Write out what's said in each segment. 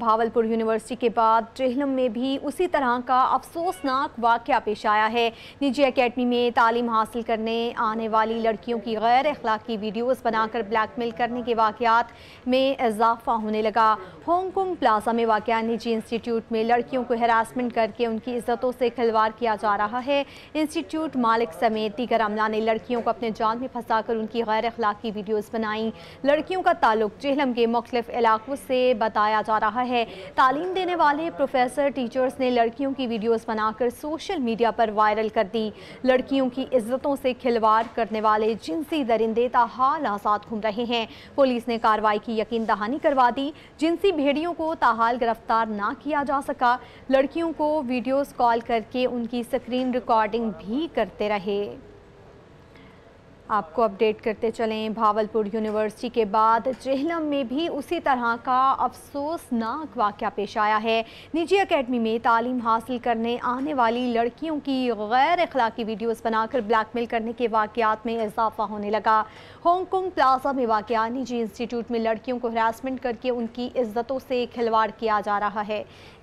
Bahawalpur university के बाद जेहलम में भी उसी तरह का अफसोसनाक वाक़ पेश आया है निजी एकेडमी में तालीम हासिल करने आने वाली लड़कियों की गैर अखलाकी वीडियोस बनाकर ब्लैकमेल करने के वाक़ात में इजाफा होने लगा हांगकॉन्ग प्लाजा में वाक़ निजी इंस्टीट्यूट में लड़कियों को हरासमेंट करके उनकी इज्जतों से खिलवाड़ किया जा रहा है इंस्टीट्यूट मालिक समेत दीगर अमला ने लड़कियों को अपने जान में फंसा कर उनकी गैर अखलाकी वीडियोज़ बनाई लड़कियों का ताल्लुक जेहलम के मुख्तफ इलाकों से बताया जा रहा है रहा है तालीम देने वाले प्रोफेसर टीचर्स ने लड़कियों की वीडियोस बनाकर सोशल मीडिया पर वायरल कर दी लड़कियों की इज्जतों से खिलवाड़ करने वाले जिनसी दरिंदे ताहाल आज़ाद घूम रहे हैं पुलिस ने कार्रवाई की यकीन दहानी करवा दी जिनसी भेड़ियों को ताहाल गिरफ्तार ना किया जा सका लड़कियों को वीडियोज़ कॉल करके उनकी स्क्रीन रिकॉर्डिंग भी करते रहे आपको अपडेट करते चलें भावलपुर यूनिवर्सिटी के बाद जेहलम में भी उसी तरह का अफसोसनाक वाक़ पेश आया है निजी अकेडमी में तालीम हासिल करने आने वाली लड़कियों की गैर अखलाकी वीडियोस बनाकर ब्लैकमेल करने के वाक़ात में इजाफा होने लगा हांगकॉन्ग प्लाजा में वाक़ निजी इंस्टीट्यूट में लड़कियों को हरासमेंट करके उनकी इज्जतों से खिलवाड़ किया जा रहा है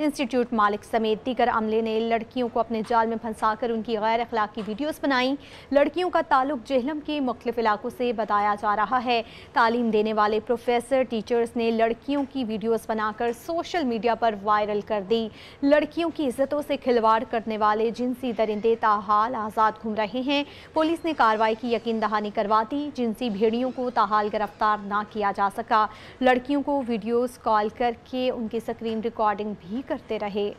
इंस्टीट्यूट मालिक समेत दीगर अमले ने लड़कियों को अपने जाल में फंसा उनकी गैर अखलाकी वीडियोज़ बनाई लड़कियों का ताल्लुक जेहलम के भी मुख्तफ इलाकों से बताया जा रहा है तालीम देने वाले प्रोफेसर टीचर्स ने लड़कियों की वीडियोस बनाकर सोशल मीडिया पर वायरल कर दी लड़कियों की इज्जतों से खिलवाड़ करने वाले जिनसी दरिंदे ताहाल आज़ाद घूम रहे हैं पुलिस ने कार्रवाई की यकीन दहानी करवा दी जिनसी भेड़ियों को ताहाल गिरफ्तार ना किया जा सका लड़कियों को वीडियोज़ कॉल करके उनकी स्क्रीन रिकॉर्डिंग भी करते रहे